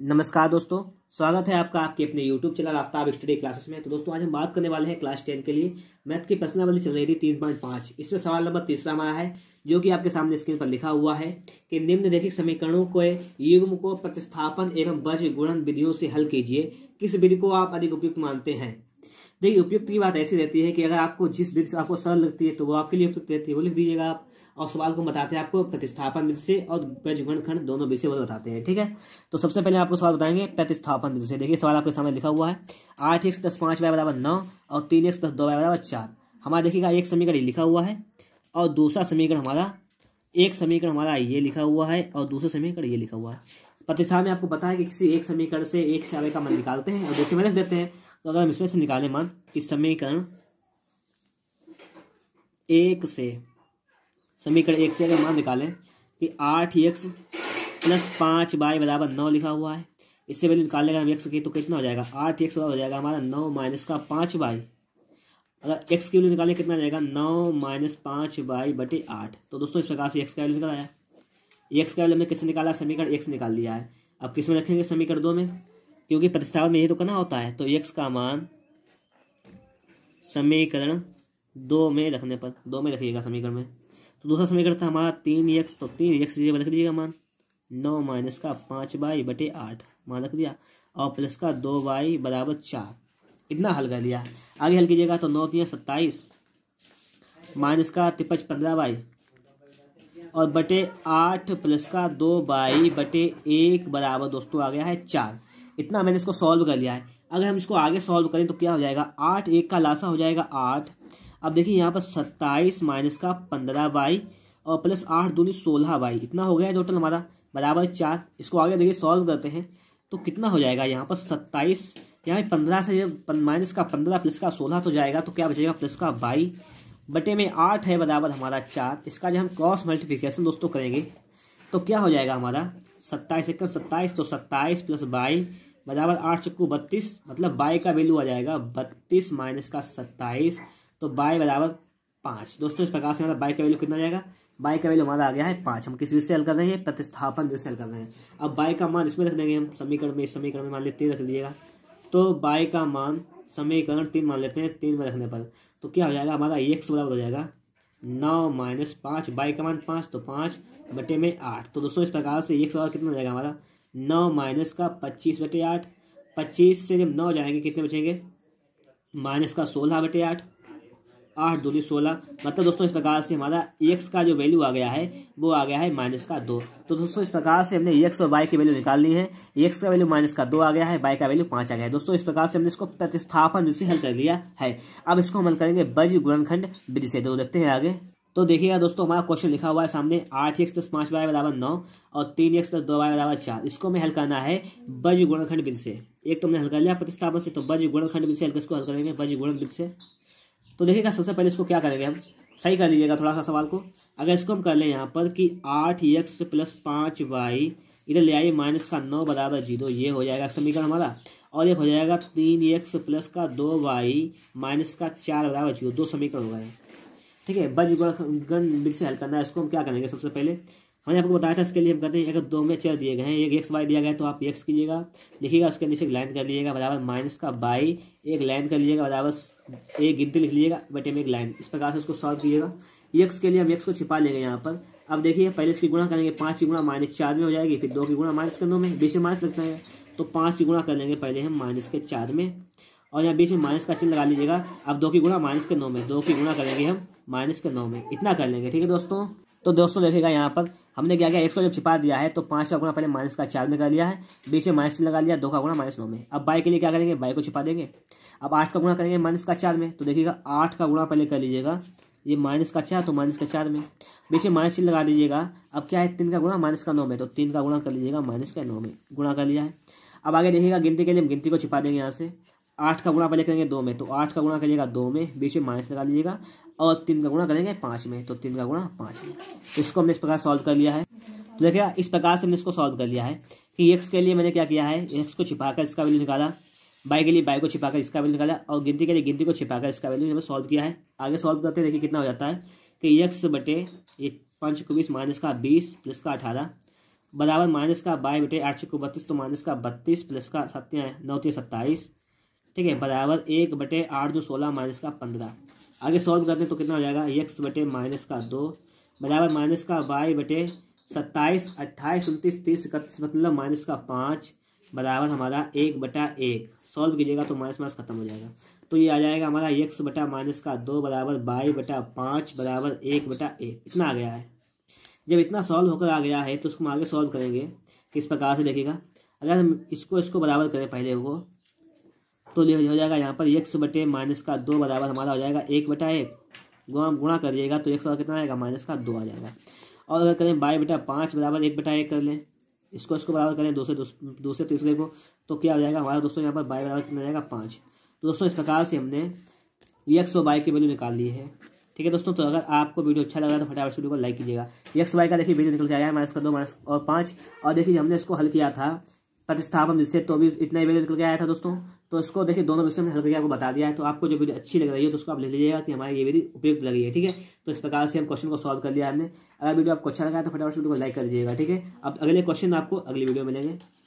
नमस्कार दोस्तों स्वागत है आपका आपके अपने YouTube channel Aftab study classes में तो दोस्तों आज हम बात करने वाले हैं क्लास टेन के लिए मैथ की प्रश्न वाली चल रही थी तीन पॉइंट पाँच इसमें सवाल नंबर तीसरा माया है जो कि आपके सामने स्क्रीन पर लिखा हुआ है कि निम्न देखिक समीकरणों के युग्म को प्रतिस्थापन एवं वज गुणन विधियों से हल कीजिए किस विधि को आप अधिक उपयुक्त मानते हैं देखिए उपयुक्त की बात ऐसी रहती है कि अगर आपको जिस विधि से आपको सरल लगती है तो वो आपके लिए उपयुक्त रहती है वो लिख दीजिएगा आप और सवाल को बताते हैं आपको प्रतिस्थापन विधि से और ब्रजघन खंड दोनों विषय बताते हैं ठीक है तो सबसे पहले आपको सवाल बताएंगे प्रतिस्थापन विधि से देखिए सवाल आपके सामने लिखा हुआ है आठ एक्स प्लस पाँच वाई बराबर नौ और तीन एक्स प्लस दो वाई बराबर चार हमारा देखिएगा एक समीकरण लिखा हुआ है और दूसरा समीकरण हमारा एक समीकरण हमारा ये लिखा हुआ है और दूसरा समीकरण ये लिखा हुआ है प्रतिष्ठा में आपको पता है कि किसी एक समीकरण से एक से आवे का मन निकालते हैं और दूसरे में रख देते हैं तो अगर हम इसमें से निकालें मन कि समीकरण एक से समीकरण एक से अगर मान निकालें कि आठ एक्स प्लस पाँच बाई बराबर नौ लिखा हुआ है इससे पहले निकालने अगर हम एक्स की तो कितना हो जाएगा आठ एक्स हो जाएगा हमारा नौ माइनस का पाँच बाई अगर एक्स की वैल्यू निकालें कितना जाएगा नौ माइनस पाँच बाई बटे आठ तो दोस्तों इस प्रकार से एक्स का वैल्यू निकल आया एक्स का वैल्यू हमने किससे निकाला समीकरण एक्स निकाल लिया है अब किस में रखेंगे समीकरण दो में क्योंकि प्रतिस्थापन में ये तो करना होता है तो एक्स का मान समीकरण दो में रखने पर दो में रखिएगा समीकरण में तो दूसरा समीकरण था हमारा तीन एक्स तो तीन एक्स लिख दीजिएगा मान नौ माइनस का पाँच बाई बटे आठ मान रख दिया और प्लस का दो बाई बराबर चार इतना हल कर लिया आगे हल कीजिएगा तो नौ तीन सत्ताईस माइनस का तिपच पंद्रह बाई और बटे आठ प्लस का दो बाई बटे एक बराबर दोस्तों आ गया है चार इतना मैंने इसको सॉल्व कर लिया है अगर हम इसको आगे सॉल्व करें तो क्या हो जाएगा आठ एक का लासा हो जाएगा आठ अब देखिए यहाँ पर सत्ताईस माइनस का पंद्रह वाई और प्लस आठ दूनी सोलह वाई इतना हो गया है टोटल हमारा बराबर चार इसको आगे देखिए सॉल्व करते हैं तो कितना हो जाएगा यहाँ पर सत्ताईस यहाँ पर पंद्रह से माइनस का पंद्रह प्लस का सोलह तो जाएगा तो क्या बचेगा प्लस का बाई बटे में आठ है बराबर हमारा चार इसका जब हम क्रॉस मल्टीप्लिकेशन दोस्तों करेंगे तो क्या हो जाएगा हमारा सत्ताईस इक्कीस सत्ताईस तो सत्ताईस प्लस बाई बराबर आठ चक्कू बत्तीस मतलब बाई का वैल्यू आ जाएगा बत्तीस माइनस का सत्ताईस तो बाई बराबर पाँच दोस्तों इस प्रकार से हमारा बाई का वैल्यू कितना जाएगा बाई का वैल्यू हमारा आ गया है पाँच हम किस विषय से हल कर रहे हैं प्रतिस्थापन विषय से हल कर रहे हैं अब बाई का मान इसमें रख देंगे हम समीकरण में इस समीकरण में मान लेते रख लीजिएगा तो बाई का मान समीकरण तीन मान लेते हैं तीन में रखने पर तो क्या हो जाएगा हमारा एक्स बराबर हो जाएगा नौ माइनस पाँच बाई का मान पाँच तो पाँच बटे में आठ तो दोस्तों इस प्रकार से एक बराबर कितना हो जाएगा हमारा नौ माइनस का पच्चीस बटे आठ पच्चीस से जब नौ जाएंगे कितने बचेंगे माइनस का सोलह बटे आठ आठ दूनी सोलह मतलब दोस्तों इस प्रकार से हमारा एक्स का जो वैल्यू आ गया है वो आ गया है माइनस का दो तो दोस्तों इस प्रकार से हमने एक्स और वाई की वैल्यू निकालनी है एक्स का वैल्यू माइनस का दो आ गया है वाई का वैल्यू पाँच आ गया है दोस्तों इस प्रकार से हमने इसको प्रतिस्थापन विधि से हल कर लिया है अब इसको हम हल करेंगे बज गुणनखंड विधि से तो देखते हैं आगे तो देखिएगा दोस्तों हमारा क्वेश्चन लिखा हुआ है सामने आठ एक्स प्लस पाँच बारह बराबर नौ और तीन एक्स प्लस दो बारह बराबर चार इसको हमें हल करना है बज गुणखंड विधि से एक तो हमने हल कर लिया प्रतिस्थापन से तो बज गुणखंड विधि से हल इसको हल करेंगे बज गुण विधि से तो देखिएगा सबसे पहले इसको क्या करेंगे हम सही कर लीजिएगा थोड़ा सा सवाल को अगर इसको हम कर लें यहाँ पर कि आठ एक्स प्लस पाँच वाई इधर ले आइए माइनस का नौ बराबर जीरो ये हो जाएगा समीकरण हमारा और एक हो जाएगा तीन एक्स प्लस का दो वाई माइनस का चार बराबर जीरो दो समीकरण हो गए ठीक है बज गण विधि से हल करना है इसको हम क्या करेंगे सबसे पहले हमने आपको बताया था इसके लिए हम कहते हैं अगर दो में चल दिए गए हैं एक एक्स वाई दिया गया तो आप एक्स कीजिएगा लिखिएगा उसके नीचे लाइन कर लीजिएगा बराबर माइनस का बाई एक लाइन कर लीजिएगा बराबर एक गिनती लिख लीजिएगा बटे में एक लाइन इस प्रकार से उसको सॉल्व कीजिएगा एक्स के लिए हम एक्स को छिपा लेंगे यहाँ पर अब देखिए पहले इसकी गुणा करेंगे पाँच की गुणा माइनस चार में हो जाएगी फिर दो की गुणा माइनस के दो में बीस में माइनस लगता है तो पाँच की गुणा कर लेंगे पहले हम माइनस के चार में और यहाँ बीच में माइनस का चिन्ह लगा लीजिएगा अब दो की गुणा माइनस के नौ में दो की गुणा करेंगे हम माइनस के नौ में इतना कर लेंगे ठीक है दोस्तों तो दोस्तों देखेगा यहाँ पर हमने क्या किया एक्स को जब छिपा दिया है तो पाँच का गुणा पहले माइनस का चार में कर लिया है बीच में माइनस लगा लिया दो का गुणा माइनस नौ में अब बाई के लिए क्या करेंगे बाई को छिपा देंगे अब आठ का गुणा करेंगे माइनस का चार में तो देखिएगा आठ का गुणा पहले कर लीजिएगा ये माइनस का चार तो माइनस का चार में बीच में माइनस लगा दीजिएगा अब क्या है तीन का गुणा माइनस का नौ में तो तीन का गुणा कर लीजिएगा माइनस का नौ में गुणा कर लिया है अब आगे देखिएगा गिनती के लिए हम गिनती को छिपा देंगे यहाँ से आठ का गुणा पहले करेंगे दो में तो आठ का गुणा करिएगा दो में बीच में माइनस लगा लीजिएगा और तीन का गुणा करेंगे पाँच में तो तीन का गुणा पाँच में तो इसको हमने इस प्रकार सॉल्व कर लिया है तो देखिए इस प्रकार से हमने इसको सॉल्व कर लिया है कि एक्स के लिए मैंने क्या किया है एक्स को छिपाकर इसका वैल्यू निकाला बाई के लिए बाई को छिपाकर इसका वैल्यू निकाला और गिनती के लिए गिनती को छिपाकर इसका वैल्यू हमने सॉल्व किया है आगे सॉल्व करते देखिए कितना हो जाता है कि यक्स बटे पाँच को बीस माइनस का बीस प्लस का अठारह बराबर माइनस का बाई बटे आठ सौ बत्तीस तो माइनस का बत्तीस प्लस का सत्या नौ तो सत्ताईस ठीक है बराबर एक बटे आठ दो सोलह माइनस का पंद्रह आगे सॉल्व करते हैं तो कितना हो जाएगा यक्स बटे माइनस का दो बराबर माइनस का बाई बटे सत्ताईस अट्ठाईस उनतीस तीस इकतीस मतलब माइनस का पाँच बराबर हमारा एक बटा एक सॉल्व कीजिएगा तो माइनस माइनस खत्म हो जाएगा तो ये आ जाएगा हमारा यक्स बटा माइनस का दो बराबर बाई बटा पाँच बराबर एक बटा एक इतना आ गया है जब इतना सॉल्व होकर आ गया है तो उसको हम आगे सॉल्व करेंगे किस प्रकार से देखिएगा अगर हम इसको इसको बराबर करें पहले को तो ये हो जाएगा यहाँ पर एक बटे माइनस का दो बराबर हमारा हो जाएगा एक बटा एक गुणा गुणा करिएगा तो एक सौ कितना आएगा माइनस का दो आ जाएगा और अगर करें बाई बेटा पाँच बराबर एक बटा एक कर लें इसको इसको बराबर करें दूसरे दूसरे तीसरे को तो क्या हो जाएगा हमारा दोस्तों यहाँ पर बाई बराबर कितना जाएगा पाँच तो दोस्तों इस प्रकार से हमने एक सौ बाई की वैल्यू निकाल ली है ठीक है दोस्तों तो अगर आपको वीडियो अच्छा लगा तो फटाफट वीडियो को लाइक कीजिएगा एक्स वाई का देखिए वीडियो निकल के आया है माइनस का दो माइनस और पाँच और देखिए हमने इसको हल किया था प्रतिस्थापन विषय तो अभी इतना ही निकल गया था दोस्तों तो इसको देखिए दोनों विषय में हल करके आपको बता दिया है तो आपको जो वीडियो अच्छी लग रही है तो उसको आप ले लीजिएगा कि हमारी ये वीडियो उपयुक्त लगी है ठीक है तो इस प्रकार से हम क्वेश्चन को सॉल्व कर लिया हमने अगर वीडियो आपको अच्छा लगा तो फटाफट वीडियो को लाइक कर दीजिएगा ठीक है अब अगले क्वेश्चन आपको अगली वीडियो मिलेंगे